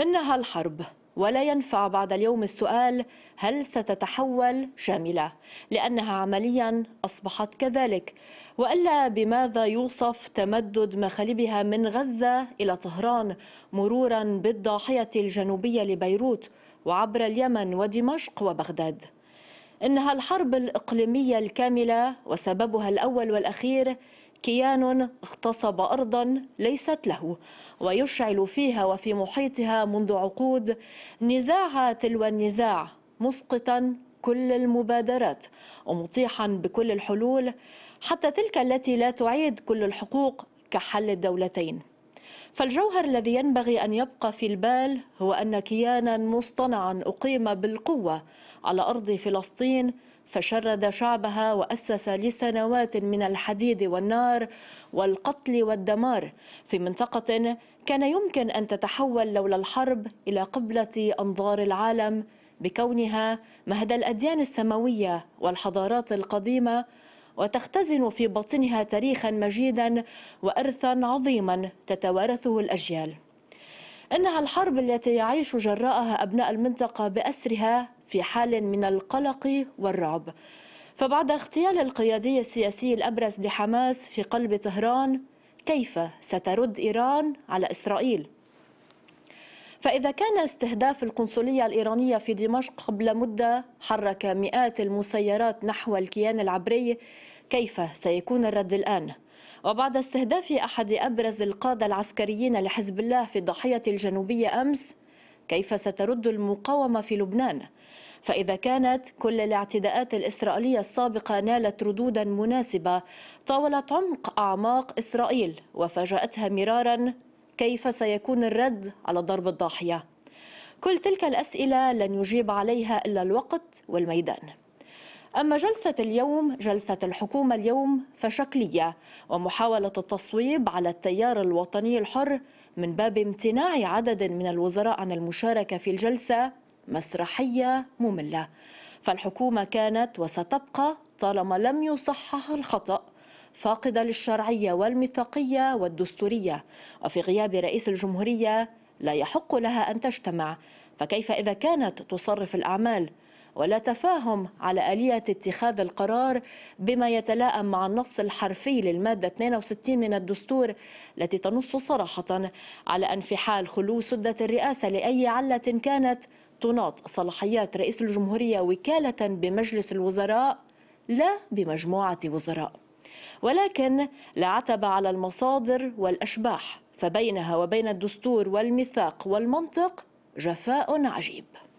إنها الحرب ولا ينفع بعد اليوم السؤال هل ستتحول شاملة لأنها عمليا أصبحت كذلك وإلا بماذا يوصف تمدد مخالبها من غزة إلى طهران مرورا بالضاحية الجنوبية لبيروت وعبر اليمن ودمشق وبغداد إنها الحرب الإقليمية الكاملة وسببها الأول والأخير كيان اغتصب أرضا ليست له ويشعل فيها وفي محيطها منذ عقود نزاع تلو النزاع مسقطا كل المبادرات ومطيحا بكل الحلول حتى تلك التي لا تعيد كل الحقوق كحل الدولتين فالجوهر الذي ينبغي أن يبقى في البال هو أن كيانا مصطنعا أقيم بالقوة على أرض فلسطين فشرد شعبها وأسس لسنوات من الحديد والنار والقتل والدمار في منطقة كان يمكن أن تتحول لولا الحرب إلى قبلة أنظار العالم بكونها مهد الأديان السماوية والحضارات القديمة وتختزن في باطنها تاريخا مجيدا وارثا عظيما تتوارثه الاجيال انها الحرب التي يعيش جراءها ابناء المنطقه باسرها في حال من القلق والرعب فبعد اغتيال القيادي السياسي الأبرز لحماس في قلب طهران كيف سترد إيران على إسرائيل؟ فإذا كان استهداف القنصلية الإيرانية في دمشق قبل مدة حرك مئات المسيرات نحو الكيان العبري كيف سيكون الرد الآن؟ وبعد استهداف أحد أبرز القادة العسكريين لحزب الله في الضحية الجنوبية أمس كيف سترد المقاومة في لبنان فإذا كانت كل الاعتداءات الإسرائيلية السابقة نالت ردودا مناسبة طاولت عمق أعماق إسرائيل وفاجأتها مرارا كيف سيكون الرد على ضرب الضاحية؟ كل تلك الأسئلة لن يجيب عليها إلا الوقت والميدان أما جلسة اليوم جلسة الحكومة اليوم فشكلية ومحاولة التصويب على التيار الوطني الحر من باب امتناع عدد من الوزراء عن المشاركة في الجلسة مسرحية مملة فالحكومة كانت وستبقى طالما لم يصحح الخطأ فاقدة للشرعية والميثاقية والدستورية وفي غياب رئيس الجمهورية لا يحق لها أن تجتمع فكيف إذا كانت تصرف الأعمال ولا تفاهم على آلية اتخاذ القرار بما يتلائم مع النص الحرفي للمادة 62 من الدستور التي تنص صراحة على أن في حال خلو سدة الرئاسة لأي علة كانت تناط صلاحيات رئيس الجمهورية وكالة بمجلس الوزراء لا بمجموعة وزراء ولكن لا عتب على المصادر والأشباح فبينها وبين الدستور والميثاق والمنطق جفاء عجيب